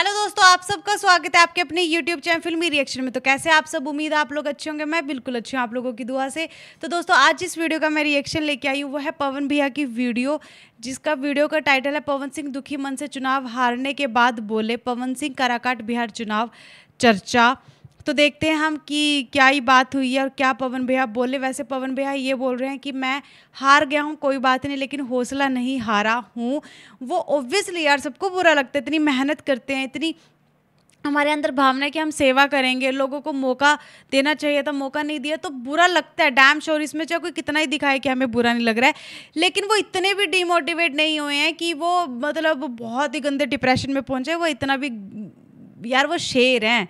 Hello दोस्तों आप सबका स्वागत है आपके अपने यूट्यूब चैनल फिल्मी रिएक्शन में तो कैसे आप सब उम्मीद आप लोग अच्छे होंगे मैं बिल्कुल अच्छी हूँ आप लोगों की दुआ से तो दोस्तों आज जिस वीडियो का मैं रिएक्शन लेके आई हूँ वो है पवन भैया की वीडियो जिसका वीडियो का टाइटल है पवन सिंह दुखी मन से चुनाव हारने के बाद बोले पवन सिंह कराकाट बिहार चुनाव चर्चा तो देखते हैं हम कि क्या ही बात हुई है और क्या पवन भैया बोले वैसे पवन भैया ये बोल रहे हैं कि मैं हार गया हूँ कोई बात नहीं लेकिन हौसला नहीं हारा हूँ वो ओब्वियसली यार सबको बुरा लगता है इतनी मेहनत करते हैं इतनी हमारे अंदर भावना है कि हम सेवा करेंगे लोगों को मौका देना चाहिए था मौका नहीं दिया तो बुरा लगता है डैम श्योर इसमें चाहे कोई कितना ही दिखाए कि हमें बुरा नहीं लग रहा है लेकिन वो इतने भी डिमोटिवेट नहीं हुए हैं कि वो मतलब बहुत ही गंदे डिप्रेशन में पहुंचे वो इतना भी यार वो शेर हैं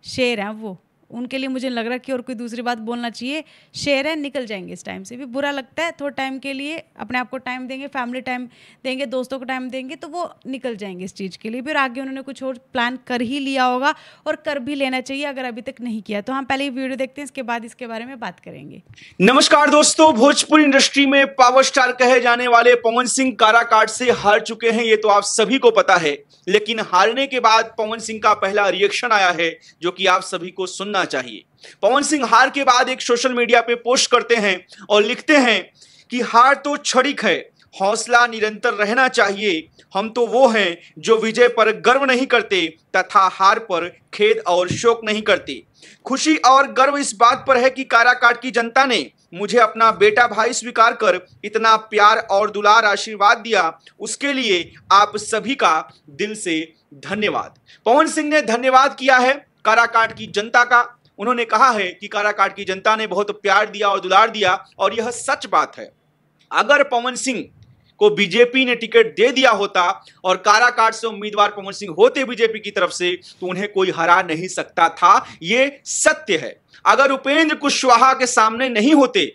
Cheira, avô. उनके लिए मुझे लग रहा कि और कोई दूसरी बात बोलना चाहिए शेयर है निकल जाएंगे इस टाइम से भी बुरा लगता है थोड़ा टाइम के लिए अपने आप को टाइम देंगे फैमिली टाइम देंगे दोस्तों को टाइम देंगे तो वो निकल जाएंगे इस चीज़ के लिए फिर आगे उन्होंने कुछ और प्लान कर ही लिया होगा और कर भी लेना चाहिए अगर अभी तक नहीं किया तो हम पहले ये वीडियो देखते हैं इसके बाद इसके बारे में बात करेंगे नमस्कार दोस्तों भोजपुर इंडस्ट्री में पावर स्टार कहे जाने वाले पवन सिंह काराकाट से हार चुके हैं ये तो आप सभी को पता है लेकिन हारने के बाद पवन सिंह का पहला रिएक्शन आया है जो कि आप सभी को सुनना होना चाहिए पवन सिंह हार के बाद एक सोशल मीडिया पे पोस्ट करते हैं और लिखते हैं कि हार तो क्षणिक है हौसला निरंतर रहना चाहिए हम तो वो हैं जो विजय पर गर्व नहीं करते तथा हार पर खेद और शोक नहीं करते खुशी और गर्व इस बात पर है कि काराकाट की जनता ने मुझे अपना बेटा भाई स्वीकार कर इतना प्यार और दुलार आशीर्वाद दिया उसके लिए आप सभी का दिल से धन्यवाद पवन सिंह ने धन्यवाद किया है काराकाट की जनता का उन्होंने कहा है कि काराकाट की जनता ने बहुत प्यार दिया और दुलार दिया और यह सच बात है अगर पवन सिंह को बीजेपी ने टिकट दे दिया होता और काराकाट से उम्मीदवार पवन सिंह होते बीजेपी की तरफ से तो उन्हें कोई हरा नहीं सकता था ये सत्य है अगर उपेंद्र कुशवाहा के सामने नहीं होते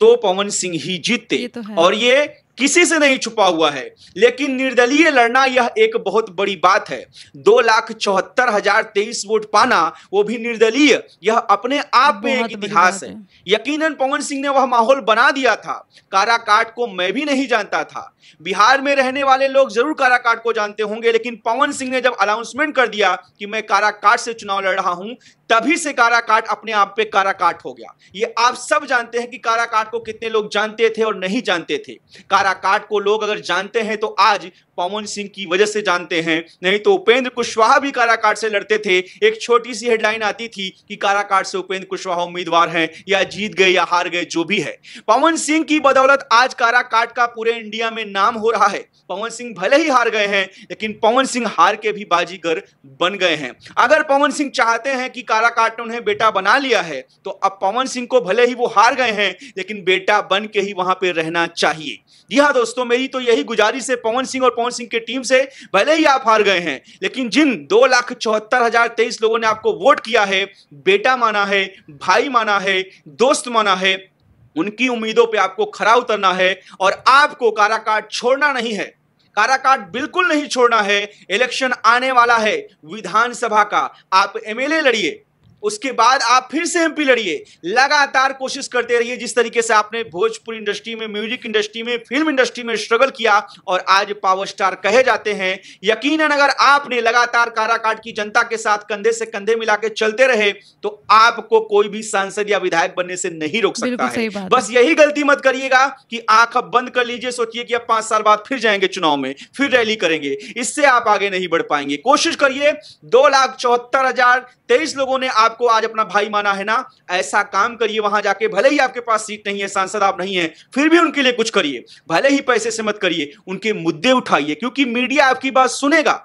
तो पवन सिंह ही जीतते ये तो और ये किसी से नहीं छुपा हुआ है लेकिन निर्दलीय लड़ना यह एक बहुत बड़ी बात है दो लाख चौहत्तर हजार तेईस वोट पाना वो भी निर्दलीय यह अपने आप में एक इतिहास है, यकीनन पवन सिंह ने वह माहौल बना दिया था काराकाट को मैं भी नहीं जानता था बिहार में रहने वाले लोग जरूर काराकाट को जानते होंगे लेकिन पवन सिंह ने जब अनाउंसमेंट कर दिया कि मैं काराकाट से चुनाव लड़ रहा हूं तभी से काराकाट अपने आप पे काराकाट हो गया ये आप सब जानते हैं कि काराकाट को कितने लोग जानते थे और नहीं जानते थे काराकाट को लोग अगर जानते हैं तो आज पवन सिंह की वजह से जानते हैं नहीं तो उपेंद्र कुशवाहा भी काराकाट से लड़ते थे एक छोटी सी हेडलाइन आती थी कि काराकाट से उपेंद्र कुशवाहा उम्मीदवार हैं या जीत गए या हार गए जो भी है पवन सिंह की बदौलत आज काराकाट का पूरे इंडिया में नाम हो रहा है पवन सिंह भले ही हार गए हैं लेकिन पवन सिंह हार के भी बाजीगर बन गए हैं अगर पवन सिंह चाहते हैं कि कारा सारा कार्टून है बेटा बना लिया है तो अब पवन सिंह को भले ही वो हार गए हैं लेकिन बेटा बन के ही वहां पे रहना चाहिए जी हाँ दोस्तों मेरी तो यही गुजारिश है पवन सिंह और पवन सिंह के टीम से भले ही आप हार गए हैं लेकिन जिन दो लाख चौहत्तर हजार तेईस लोगों ने आपको वोट किया है बेटा माना है भाई माना है दोस्त माना है उनकी उम्मीदों पर आपको खरा उतरना है और आपको कारा काराकाट छोड़ना नहीं है काराकाट बिल्कुल नहीं छोड़ना है इलेक्शन आने वाला है विधानसभा का आप एमएलए लड़िए उसके बाद आप फिर से एमपी लड़िए लगातार कोशिश करते रहिए जिस तरीके से आपने भोजपुरी इंडस्ट्री में म्यूजिक इंडस्ट्री में फिल्म इंडस्ट्री में स्ट्रगल किया और आज पावर स्टार कहे जाते हैं यकीन अगर आपने लगातार काराकाट की जनता के साथ कंधे से कंधे मिला के चलते रहे तो आपको कोई भी सांसद या विधायक बनने से नहीं रोक सकता है बस यही गलती मत करिएगा कि आंख अब बंद कर लीजिए सोचिए कि अब पांच साल बाद फिर जाएंगे चुनाव में फिर रैली करेंगे इससे आप आगे नहीं बढ़ पाएंगे कोशिश करिए दो लाख चौहत्तर हजार तेईस लोगों ने आप आपको आज अपना भाई माना है ना ऐसा काम करिए वहां जाके भले ही आपके पास सीट नहीं है सांसद आप नहीं है फिर भी उनके लिए कुछ करिए भले ही पैसे से मत करिए उनके मुद्दे उठाइए क्योंकि मीडिया आपकी बात सुनेगा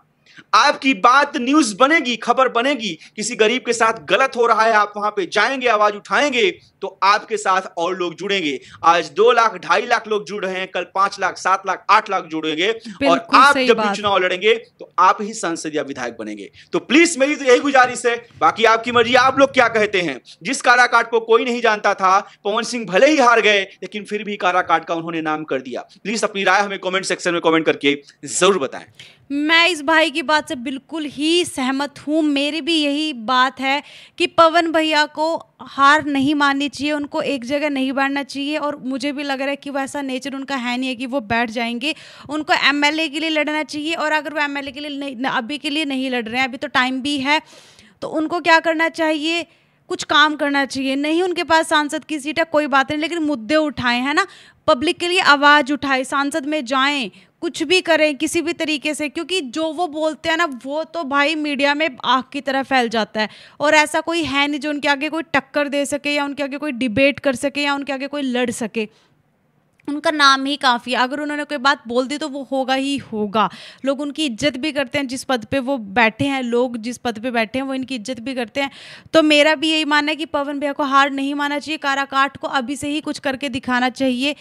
आपकी बात न्यूज बनेगी खबर बनेगी किसी गरीब के साथ गलत हो रहा है आप वहां पे जाएंगे आवाज उठाएंगे तो आपके साथ और लोग जुड़ेंगे आज दो लाख ढाई लाख लोग जुड़ रहे हैं कल पांच लाख सात लाख आठ लाख जुड़ेंगे और आप जब भी चुनाव लड़ेंगे तो आप ही संसदीय विधायक बनेंगे तो प्लीज मेरी तो यही गुजारिश है बाकी आपकी मर्जी आप लोग क्या कहते हैं जिस काराकाट को कोई नहीं जानता था पवन सिंह भले ही हार गए लेकिन फिर भी काराकाट का उन्होंने नाम कर दिया प्लीज अपनी राय हमें कॉमेंट सेक्शन में कॉमेंट करके जरूर बताएं मैं इस भाई की बात से बिल्कुल ही सहमत हूँ मेरी भी यही बात है कि पवन भैया को हार नहीं मानी आनी चाहिए उनको एक जगह नहीं बांटना चाहिए और मुझे भी लग रहा है कि ऐसा नेचर उनका है नहीं है कि वो बैठ जाएंगे उनको एम के लिए लड़ना चाहिए और अगर वो एम के लिए नहीं अभी के लिए नहीं लड़ रहे हैं अभी तो टाइम भी है तो उनको क्या करना चाहिए कुछ काम करना चाहिए नहीं उनके पास सांसद की सीट है कोई बात नहीं लेकिन मुद्दे उठाएं है ना पब्लिक के लिए आवाज़ उठाए सांसद में जाएं कुछ भी करें किसी भी तरीके से क्योंकि जो वो बोलते हैं ना वो तो भाई मीडिया में आग की तरह फैल जाता है और ऐसा कोई है नहीं जो उनके आगे कोई टक्कर दे सके या उनके आगे कोई डिबेट कर सके या उनके आगे कोई लड़ सके उनका नाम ही काफ़ी है अगर उन्होंने कोई बात बोल दी तो वो होगा ही होगा लोग उनकी इज्जत भी करते हैं जिस पद पे वो बैठे हैं लोग जिस पद पे बैठे हैं वो इनकी इज्जत भी करते हैं तो मेरा भी यही मानना है कि पवन भैया को हार नहीं माना चाहिए काराकाट को अभी से ही कुछ करके दिखाना चाहिए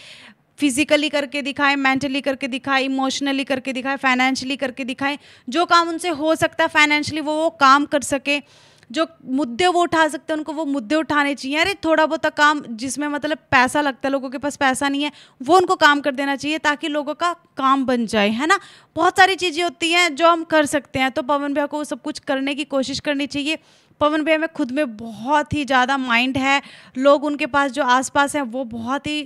फिजिकली करके दिखाए मेंटली करके दिखाएं इमोशनली करके दिखाएं फाइनेंशियली करके दिखाए जो काम उनसे हो सकता है फाइनेंशियली वो वो काम कर सके जो मुद्दे वो उठा सकते हैं उनको वो मुद्दे उठाने चाहिए अरे थोड़ा बहुत तो काम जिसमें मतलब पैसा लगता है लोगों के पास पैसा नहीं है वो उनको काम कर देना चाहिए ताकि लोगों का काम बन जाए है ना बहुत सारी चीज़ें होती हैं जो हम कर सकते हैं तो पवन भैया को वो सब कुछ करने की कोशिश करनी चाहिए पवन भैया में खुद में बहुत ही ज़्यादा माइंड है लोग उनके पास जो आसपास हैं वो बहुत ही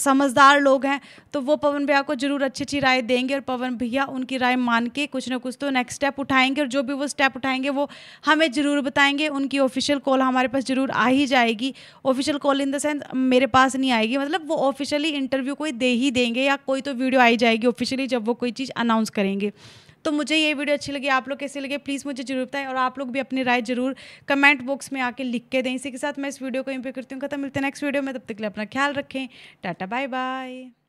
समझदार लोग हैं तो वो पवन भैया को जरूर अच्छी अच्छी राय देंगे और पवन भैया उनकी राय मान के कुछ ना कुछ तो नेक्स्ट स्टेप उठाएंगे और जो भी वो स्टेप उठाएंगे वो हमें ज़रूर बताएंगे उनकी ऑफिशियल कॉल हमारे पास ज़रूर आ ही जाएगी official call in the sense मेरे पास नहीं आएगी मतलब वो ऑफिशियली इंटरव्यू कोई दे ही देंगे या कोई तो वीडियो आई जाएगी ऑफिशियली जब वो कोई चीज़ अनाउंस करेंगे तो मुझे ये वीडियो अच्छी लगी आप लोग कैसे लगे प्लीज़ मुझे जरूर बताएं और आप लोग भी अपनी राय जरूर कमेंट बॉक्स में आके लिख के दें इसी के साथ मैं इस वीडियो को यहीं पे करती हूँ खत्म मिलते हैं नेक्स्ट वीडियो में तब तक के लिए अपना ख्याल रखें टाटा बाय बाय